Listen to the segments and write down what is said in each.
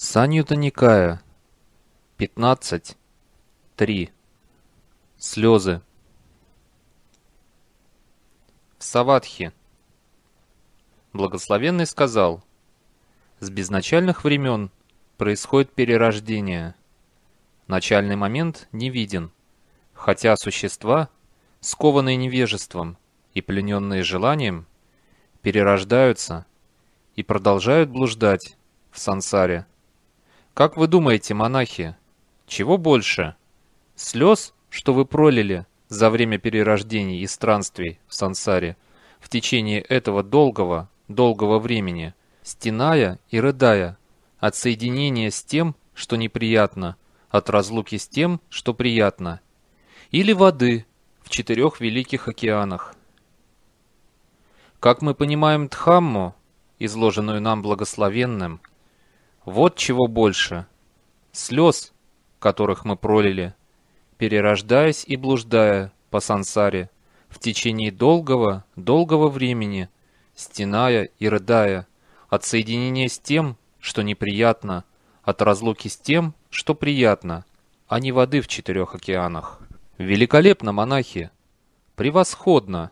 Санью Таникая, 15, 3. Слезы. В Саватхе. Благословенный сказал, «С безначальных времен происходит перерождение. Начальный момент не виден, хотя существа, скованные невежеством и плененные желанием, перерождаются и продолжают блуждать в сансаре как вы думаете, монахи, чего больше? Слез, что вы пролили за время перерождений и странствий в сансаре в течение этого долгого, долгого времени, стеная и рыдая от соединения с тем, что неприятно, от разлуки с тем, что приятно, или воды в четырех великих океанах. Как мы понимаем Дхамму, изложенную нам благословенным, вот чего больше. Слез, которых мы пролили, перерождаясь и блуждая по сансаре в течение долгого, долгого времени, стеная и рыдая, от соединения с тем, что неприятно, от разлуки с тем, что приятно, а не воды в четырех океанах. Великолепно, монахи! Превосходно!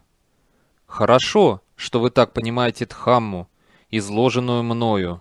Хорошо, что вы так понимаете Дхамму, изложенную мною.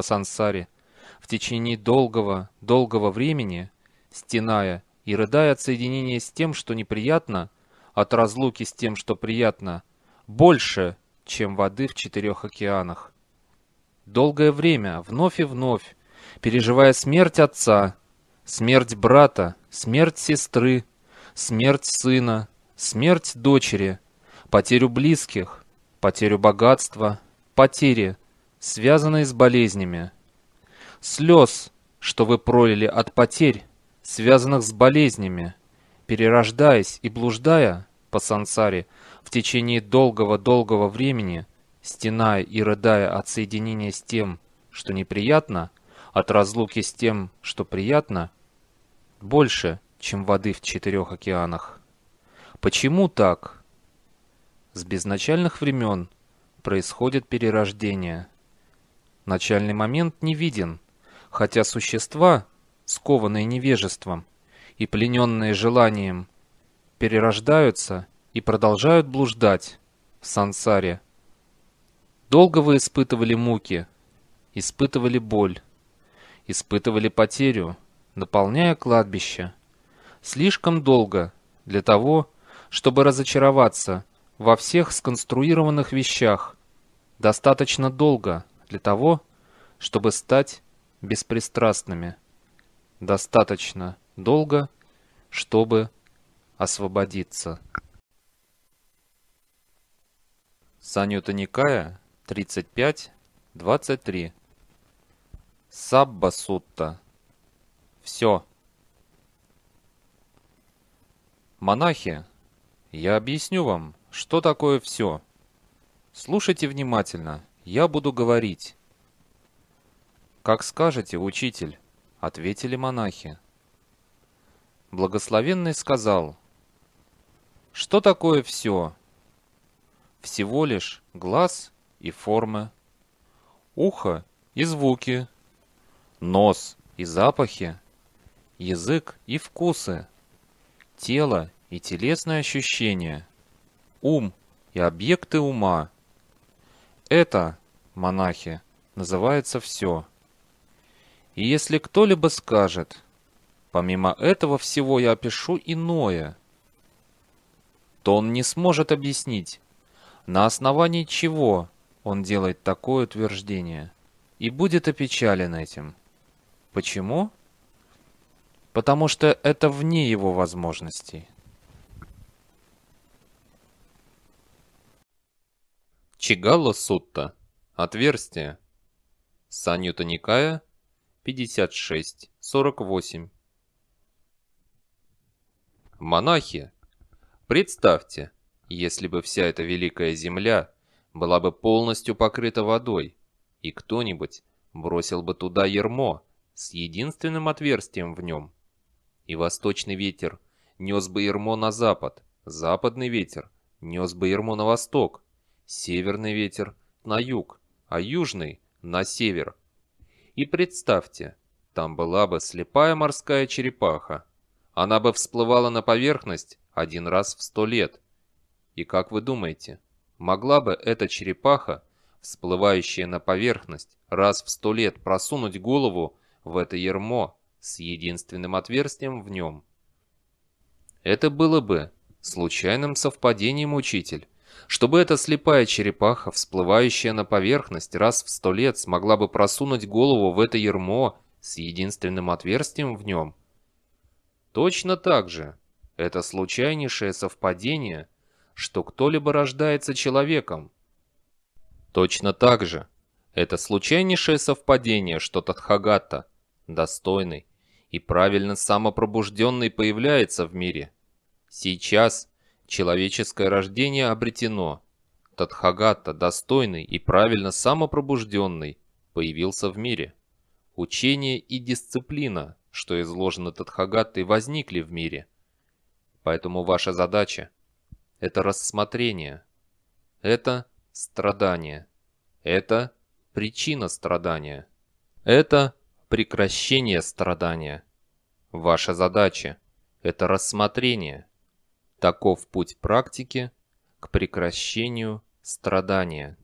по сансаре. В течение долгого, долгого времени, стеная и рыдая от соединения с тем, что неприятно, от разлуки с тем, что приятно, больше, чем воды в четырех океанах. Долгое время, вновь и вновь, переживая смерть отца, смерть брата, смерть сестры, смерть сына, смерть дочери, потерю близких, потерю богатства, потери, связанные с болезнями. Слез, что вы пролили от потерь, связанных с болезнями, перерождаясь и блуждая по сансаре в течение долгого-долгого времени, стеная и рыдая от соединения с тем, что неприятно, от разлуки с тем, что приятно, больше, чем воды в четырех океанах. Почему так? С безначальных времен происходит перерождение. Начальный момент не виден, хотя существа, скованные невежеством и плененные желанием, перерождаются и продолжают блуждать в сансаре. Долго вы испытывали муки, испытывали боль, испытывали потерю, наполняя кладбище. Слишком долго для того, чтобы разочароваться во всех сконструированных вещах. Достаточно долго – для того, чтобы стать беспристрастными. Достаточно долго, чтобы освободиться. Санюта Никая, 35, 23. Сабба Сутта. Все. Монахи, я объясню вам, что такое все. Слушайте внимательно. Я буду говорить. Как скажете, учитель, ответили монахи. Благословенный сказал, что такое все? Всего лишь глаз и формы, ухо и звуки, нос и запахи, язык и вкусы, тело и телесные ощущения, ум и объекты ума, это, монахи, называется все. И если кто-либо скажет, помимо этого всего я опишу иное, то он не сможет объяснить, на основании чего он делает такое утверждение, и будет опечален этим. Почему? Потому что это вне его возможностей. Чигало Сутта. Отверстие. Санью Таникая. 56-48. Монахи. Представьте, если бы вся эта великая земля была бы полностью покрыта водой, и кто-нибудь бросил бы туда ермо с единственным отверстием в нем. И восточный ветер нес бы ермо на запад, западный ветер нес бы ермо на восток, северный ветер на юг, а южный на север. И представьте, там была бы слепая морская черепаха. Она бы всплывала на поверхность один раз в сто лет. И как вы думаете, могла бы эта черепаха, всплывающая на поверхность раз в сто лет, просунуть голову в это ермо с единственным отверстием в нем? Это было бы случайным совпадением, учитель. Чтобы эта слепая черепаха, всплывающая на поверхность раз в сто лет, смогла бы просунуть голову в это ермо с единственным отверстием в нем. Точно так же это случайнейшее совпадение, что кто-либо рождается человеком. Точно так же это случайнейшее совпадение, что Тадхагата, достойный и правильно самопробужденный, появляется в мире. Сейчас Человеческое рождение обретено. Тадхагата, достойный и правильно самопробужденный, появился в мире. Учение и дисциплина, что изложено Тадхагатой, возникли в мире. Поэтому ваша задача – это рассмотрение. Это страдание. Это причина страдания. Это прекращение страдания. Ваша задача – это рассмотрение – Таков путь практики к прекращению страдания.